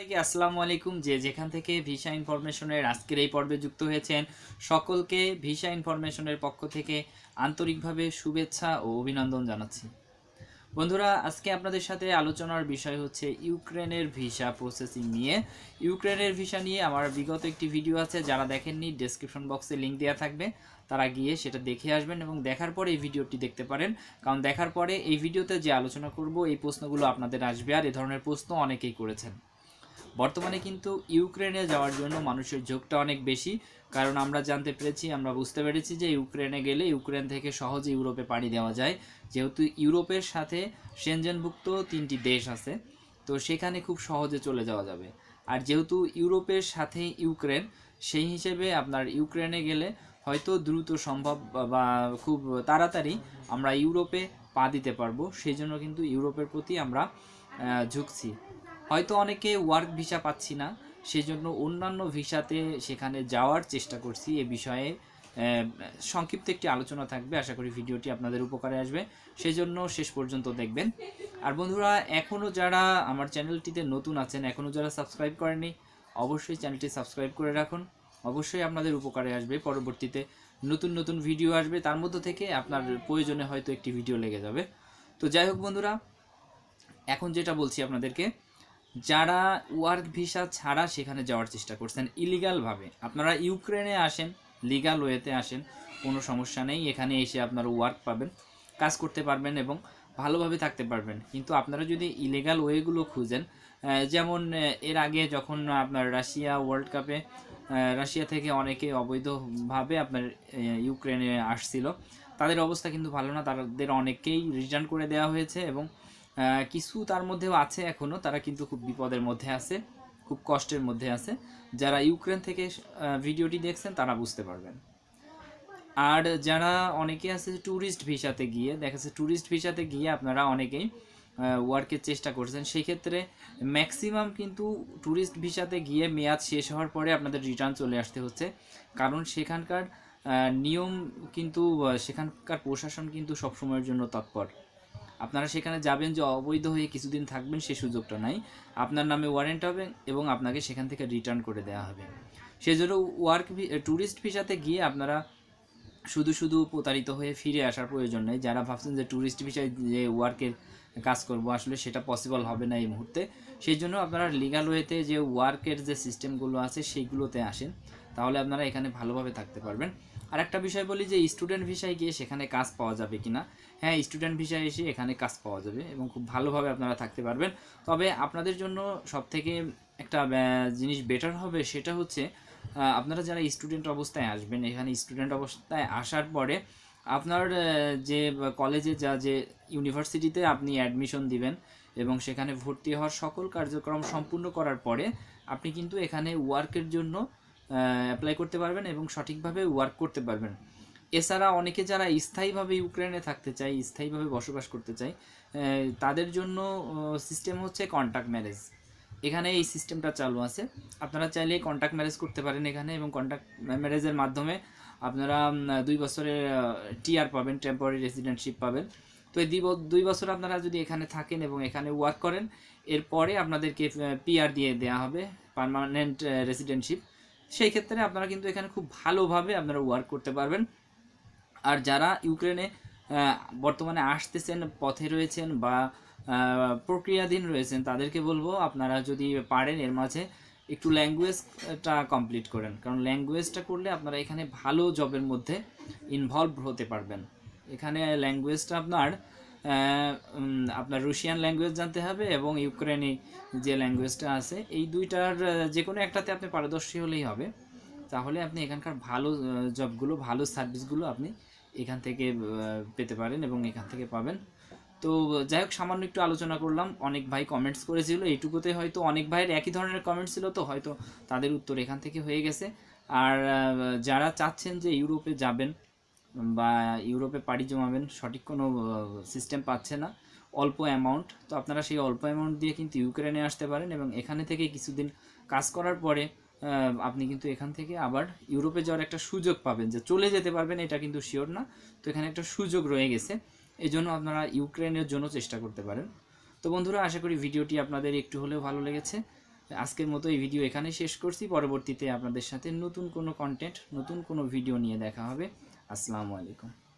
সবাইকে আসসালামু আলাইকুম যে যেখান থেকে ভিসা ইনফরমেশনের আজকের এই পর্বে যুক্ত হয়েছেন সকলকে ভিসা ইনফরমেশনের পক্ষ থেকে আন্তরিকভাবে শুভেচ্ছা ও অভিনন্দন জানাচ্ছি বন্ধুরা আজকে আপনাদের সাথে আলোচনার বিষয় হচ্ছে ইউক্রেনের ভিসা প্রসেসিং নিয়ে ইউক্রেনের ভিসা নিয়ে আমার বিগত একটি ভিডিও আছে যারা দেখেননি ডেসক্রিপশন বক্সে লিঙ্ক দেওয়া থাকবে তারা গিয়ে সেটা দেখে আসবেন এবং দেখার পরে এই ভিডিওটি দেখতে পারেন কারণ দেখার পরে এই ভিডিওতে যে আলোচনা করব এই প্রশ্নগুলো আপনাদের আসবে আর এ ধরনের প্রশ্ন অনেকেই করেছেন বর্তমানে কিন্তু ইউক্রেনে যাওয়ার জন্য মানুষের ঝোঁকটা অনেক বেশি কারণ আমরা জানতে পেরেছি আমরা বুঝতে পেরেছি যে ইউক্রেনে গেলে ইউক্রেন থেকে সহজে ইউরোপে পাড়ি দেওয়া যায় যেহেতু ইউরোপের সাথে সেনজেনভুক্ত তিনটি দেশ আছে তো সেখানে খুব সহজে চলে যাওয়া যাবে আর যেহেতু ইউরোপের সাথে ইউক্রেন সেই হিসেবে আপনার ইউক্রেনে গেলে হয়তো দ্রুত সম্ভব বা খুব তাড়াতাড়ি আমরা ইউরোপে পা দিতে পারবো সেই জন্য কিন্তু ইউরোপের প্রতি আমরা ঝুঁকছি হয়তো অনেকে ওয়ার্ক ভিসা পাচ্ছি না সেজন্য অন্যান্য ভিসাতে সেখানে যাওয়ার চেষ্টা করছি এ বিষয়ে সংক্ষিপ্ত একটি আলোচনা থাকবে আশা করি ভিডিওটি আপনাদের উপকারে আসবে সেই জন্য শেষ পর্যন্ত দেখবেন আর বন্ধুরা এখনও যারা আমার চ্যানেলটিতে নতুন আছেন এখনও যারা সাবস্ক্রাইব করেনি অবশ্যই চ্যানেলটি সাবস্ক্রাইব করে রাখুন অবশ্যই আপনাদের উপকারে আসবে পরবর্তীতে নতুন নতুন ভিডিও আসবে তার মধ্য থেকে আপনার প্রয়োজনে হয়তো একটি ভিডিও লেগে যাবে তো যাই হোক বন্ধুরা এখন যেটা বলছি আপনাদেরকে যারা ওয়ার্ক ভিসা ছাড়া সেখানে যাওয়ার চেষ্টা করছেন ইলিগালভাবে আপনারা ইউক্রেনে আসেন লিগাল ওয়েতে আসেন কোনো সমস্যা নেই এখানে এসে আপনারা ওয়ার্ক পাবেন কাজ করতে পারবেন এবং ভালোভাবে থাকতে পারবেন কিন্তু আপনারা যদি ইলিগাল ওয়েগুলো খুঁজেন যেমন এর আগে যখন আপনার রাশিয়া ওয়ার্ল্ড কাপে রাশিয়া থেকে অনেকে অবৈধভাবে আপনার ইউক্রেনে আসছিল তাদের অবস্থা কিন্তু ভালো না তাদের অনেককেই রিটার্ন করে দেওয়া হয়েছে এবং কিছু তার মধ্যেও আছে এখনও তারা কিন্তু খুব বিপদের মধ্যে আছে খুব কষ্টের মধ্যে আছে যারা ইউক্রেন থেকে ভিডিওটি দেখছেন তারা বুঝতে পারবেন আর যারা অনেকে আছে ট্যুরিস্ট ভিসাতে গিয়ে দেখা যাচ্ছে ট্যুরিস্ট ভিসাতে গিয়ে আপনারা অনেকেই ওয়ার্কের চেষ্টা করছেন সেক্ষেত্রে ম্যাক্সিমাম কিন্তু ট্যুরিস্ট ভিসাতে গিয়ে মেয়াদ শেষ হওয়ার পরে আপনাদের রিটার্ন চলে আসতে হচ্ছে কারণ সেখানকার নিয়ম কিন্তু সেখানকার প্রশাসন কিন্তু সবসময়ের জন্য তৎপর আপনারা সেখানে যাবেন যে অবৈধ হয়ে কিছুদিন থাকবেন সেই সুযোগটা নাই আপনার নামে ওয়ারেন্ট হবে এবং আপনাকে সেখান থেকে রিটার্ন করে দেওয়া হবে সেজন্য ওয়ার্ক ট্যুরিস্ট ভিসাতে গিয়ে আপনারা শুধু শুধু প্রতারিত হয়ে ফিরে আসার প্রয়োজন নেই যারা ভাবছেন যে ট্যুরিস্ট ভিসায় যে ওয়ার্কের কাজ করব আসলে সেটা পসিবল হবে না এই মুহূর্তে সেই জন্য আপনারা লিগাল ওয়েতে যে ওয়ার্কের যে সিস্টেমগুলো আছে সেইগুলোতে আসেন তাহলে আপনারা এখানে ভালোভাবে থাকতে পারবেন আর একটা বিষয় বলি যে স্টুডেন্ট ভিসায় গিয়ে সেখানে কাজ পাওয়া যাবে কিনা হ্যাঁ স্টুডেন্ট ভিসায় এসে এখানে কাজ পাওয়া যাবে এবং খুব ভালোভাবে আপনারা থাকতে পারবেন তবে আপনাদের জন্য সবথেকে একটা জিনিস বেটার হবে সেটা হচ্ছে আপনারা যারা স্টুডেন্ট অবস্থায় আসবেন এখানে স্টুডেন্ট অবস্থায় আসার পরে আপনার যে কলেজে যা যে ইউনিভার্সিটিতে আপনি অ্যাডমিশন দিবেন এবং সেখানে ভর্তি হওয়ার সকল কার্যক্রম সম্পূর্ণ করার পরে আপনি কিন্তু এখানে ওয়ার্কের জন্য অ্যাপ্লাই করতে পারবেন এবং সঠিকভাবে ওয়ার্ক করতে পারবেন এছাড়া অনেকে যারা স্থায়ীভাবে ইউক্রেনে থাকতে চায় স্থায়ীভাবে বসবাস করতে চায় তাদের জন্য সিস্টেম হচ্ছে কন্ট্যাক্ট ম্যারেজ এখানে এই সিস্টেমটা চালু আছে আপনারা চাইলে কন্ট্যাক্ট ম্যারেজ করতে পারেন এখানে এবং কন্ট্যাক্ট ম্যারেজের মাধ্যমে আপনারা দুই বছরের টিআর পাবেন টেম্পোরারি রেসিডেন্টশিপ পাবেন তো এই দুই বছর আপনারা যদি এখানে থাকেন এবং এখানে ওয়ার্ক করেন এরপরে আপনাদেরকে পিআর দিয়ে দেয়া হবে পারমানেন্ট রেসিডেন্টশিপ সেই ক্ষেত্রে আপনারা কিন্তু এখানে খুব ভালোভাবে আপনারা ওয়ার্ক করতে পারবেন আর যারা ইউক্রেনে বর্তমানে আসতেছেন পথে রয়েছেন বা প্রক্রিয়াধীন রয়েছেন তাদেরকে বলবো আপনারা যদি পারেন এর মাঝে একটু ল্যাঙ্গুয়েজটা কমপ্লিট করেন কারণ ল্যাঙ্গুয়েজটা করলে আপনারা এখানে ভালো জবের মধ্যে ইনভলভ হতে পারবেন এখানে ল্যাঙ্গুয়েজটা আপনার আপনার রুশিয়ান ল্যাঙ্গুয়েজ জানতে হবে এবং ইউক্রেনি যে ল্যাঙ্গুয়েজটা আছে এই দুইটার যে কোনো একটাতে আপনি পারদর্শী হলেই হবে তাহলে আপনি এখানকার ভালো জবগুলো ভালো সার্ভিসগুলো আপনি এখান থেকে পেতে পারেন এবং এখান থেকে পাবেন তো যাই হোক সামান্য একটু আলোচনা করলাম অনেক ভাই কমেন্টস করেছিল এইটুকুতে হয়তো অনেক ভাইয়ের একই ধরনের কমেন্টস ছিল তো হয়তো তাদের উত্তর এখান থেকে হয়ে গেছে আর যারা চাচ্ছেন যে ইউরোপে যাবেন বা ইউরোপে পাড়ি জমাবেন সঠিক কোনো সিস্টেম পাচ্ছে না অল্প অ্যামাউন্ট তো আপনারা সেই অল্প অ্যামাউন্ট দিয়ে কিন্তু ইউক্রেনে আসতে পারেন এবং এখানে থেকে কিছুদিন কাজ করার পরে আপনি কিন্তু এখান থেকে আবার ইউরোপে যাওয়ার একটা সুযোগ পাবেন যে চলে যেতে পারবেন এটা কিন্তু শিওর না তো এখানে একটা সুযোগ রয়ে গেছে এই জন্য আপনারা ইউক্রেনের জন্য চেষ্টা করতে পারেন তো বন্ধুরা আশা করি ভিডিওটি আপনাদের একটু হলেও ভালো লেগেছে আজকের মতো এই ভিডিও এখানে শেষ করছি পরবর্তীতে আপনাদের সাথে নতুন কোনো কন্টেন্ট নতুন কোনো ভিডিও নিয়ে দেখা হবে अस्सलाम